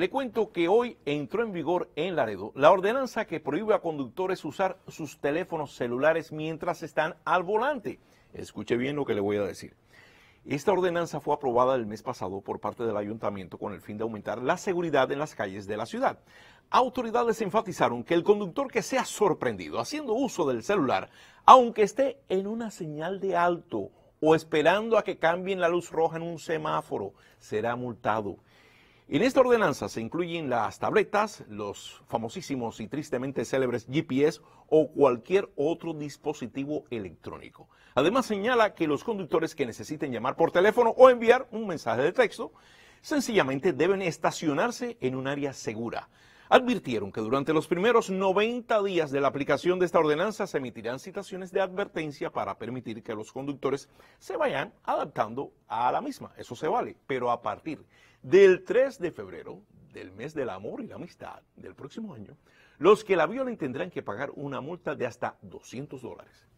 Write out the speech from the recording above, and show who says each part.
Speaker 1: Le cuento que hoy entró en vigor en Laredo la ordenanza que prohíbe a conductores usar sus teléfonos celulares mientras están al volante. Escuche bien lo que le voy a decir. Esta ordenanza fue aprobada el mes pasado por parte del ayuntamiento con el fin de aumentar la seguridad en las calles de la ciudad. Autoridades enfatizaron que el conductor que sea sorprendido haciendo uso del celular, aunque esté en una señal de alto o esperando a que cambien la luz roja en un semáforo, será multado. En esta ordenanza se incluyen las tabletas, los famosísimos y tristemente célebres GPS o cualquier otro dispositivo electrónico. Además señala que los conductores que necesiten llamar por teléfono o enviar un mensaje de texto, sencillamente deben estacionarse en un área segura advirtieron que durante los primeros 90 días de la aplicación de esta ordenanza se emitirán citaciones de advertencia para permitir que los conductores se vayan adaptando a la misma. Eso se vale, pero a partir del 3 de febrero del mes del amor y la amistad del próximo año, los que la violen tendrán que pagar una multa de hasta 200 dólares.